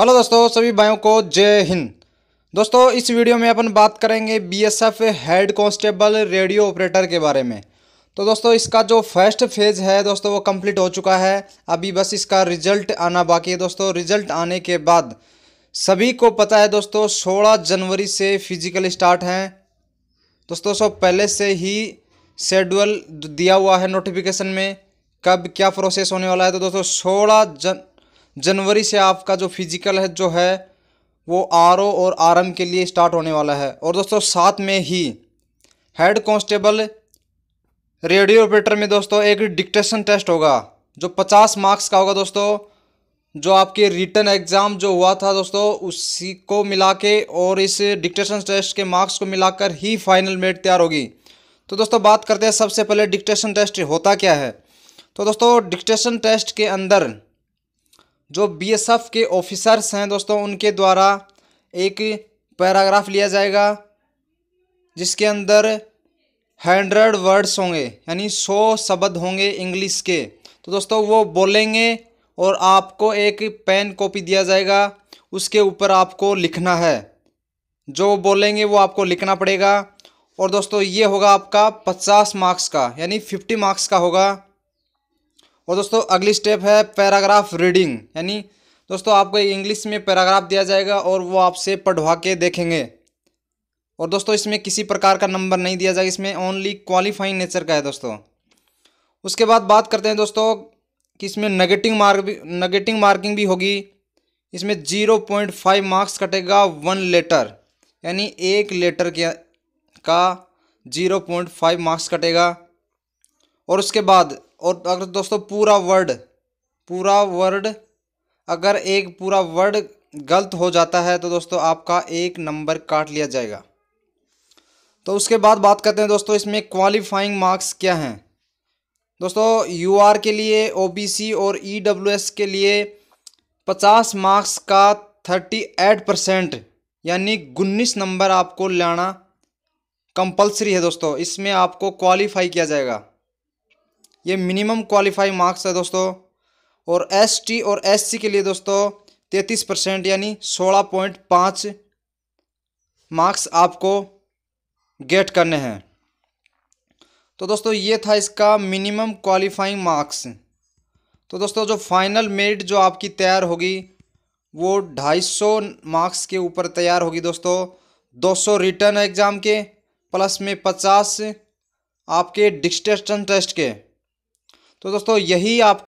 hello दोस्तों सभी भाइयों को जय हिंद दोस्तों इस वीडियो में अपन बात करेंगे BSF head constable radio operator के बारे में तो दोस्तों इसका जो फर्स्ट फेज़ है दोस्तों वो कंप्लीट हो चुका है अभी बस इसका रिजल्ट आना बाकी है दोस्तों रिजल्ट आने के बाद सभी को पता है दोस्तों सोलह जनवरी से फिजिकल स्टार्ट हैं दोस्तों सब पहले से ही शेड्यूल दिया हुआ है नोटिफिकेशन में कब क्या प्रोसेस होने वाला है तो दोस्तों सोलह जन जनवरी से आपका जो फिजिकल है जो है वो आर और आर के लिए स्टार्ट होने वाला है और दोस्तों साथ में ही हेड कांस्टेबल रेडियो ऑपरेटर में दोस्तों एक डिक्टेशन टेस्ट होगा जो 50 मार्क्स का होगा दोस्तों जो आपके रिटर्न एग्ज़ाम जो हुआ था दोस्तों उसी को मिला के और इस डिक्टेशन टेस्ट के मार्क्स को मिलाकर ही फाइनल मेट तैयार होगी तो दोस्तों बात करते हैं सबसे पहले डिक्टेशन टेस्ट होता क्या है तो दोस्तों डिक्टेशन टेस्ट के अंदर जो बीएसएफ के ऑफिसर्स हैं दोस्तों उनके द्वारा एक पैराग्राफ लिया जाएगा जिसके अंदर हंड्रेड वर्ड्स होंगे यानी सौ शब्द होंगे इंग्लिश के तो दोस्तों वो बोलेंगे और आपको एक पेन कॉपी दिया जाएगा उसके ऊपर आपको लिखना है जो बोलेंगे वो आपको लिखना पड़ेगा और दोस्तों ये होगा आपका पचास मार्क्स का यानी फिफ्टी मार्क्स का होगा और दोस्तों अगली स्टेप है पैराग्राफ रीडिंग यानी दोस्तों आपको इंग्लिश में पैराग्राफ दिया जाएगा और वो आपसे पढ़वा के देखेंगे और दोस्तों इसमें किसी प्रकार का नंबर नहीं दिया जाएगा इसमें ओनली क्वालिफाइंग नेचर का है दोस्तों उसके बाद बात करते हैं दोस्तों कि इसमें नेगेटिव मार्क भी नेगेटिव मार्किंग भी होगी इसमें जीरो पॉइंट फाइव मार्क्स कटेगा वन लेटर यानी एक लेटर के का जीरो पॉइंट फाइव मार्क्स कटेगा और उसके बाद और अगर दोस्तों पूरा वर्ड पूरा वर्ड अगर एक पूरा वर्ड गलत हो जाता है तो दोस्तों आपका एक नंबर काट लिया जाएगा तो उसके बाद बात करते हैं दोस्तों इसमें क्वालिफाइंग मार्क्स क्या हैं दोस्तों यूआर के लिए ओबीसी और ईडब्ल्यूएस e के लिए पचास मार्क्स का थर्टी एट परसेंट यानी उन्नीस नंबर आपको लाना कंपलसरी है दोस्तों इसमें आपको क्वालिफाई किया जाएगा ये मिनिमम क्वालिफाई मार्क्स है दोस्तों और एस टी और एस सी के लिए दोस्तों तैंतीस परसेंट यानी सोलह पॉइंट पाँच मार्क्स आपको गेट करने हैं तो दोस्तों ये था इसका मिनिमम क्वालिफाइंग मार्क्स तो दोस्तों जो फाइनल मेरिट जो आपकी तैयार होगी वो ढाई सौ मार्क्स के ऊपर तैयार होगी दोस्तों दो सौ रिटर्न एग्ज़ाम के प्लस में पचास आपके डिस्टेशन टेस्ट के तो दोस्तों यही आप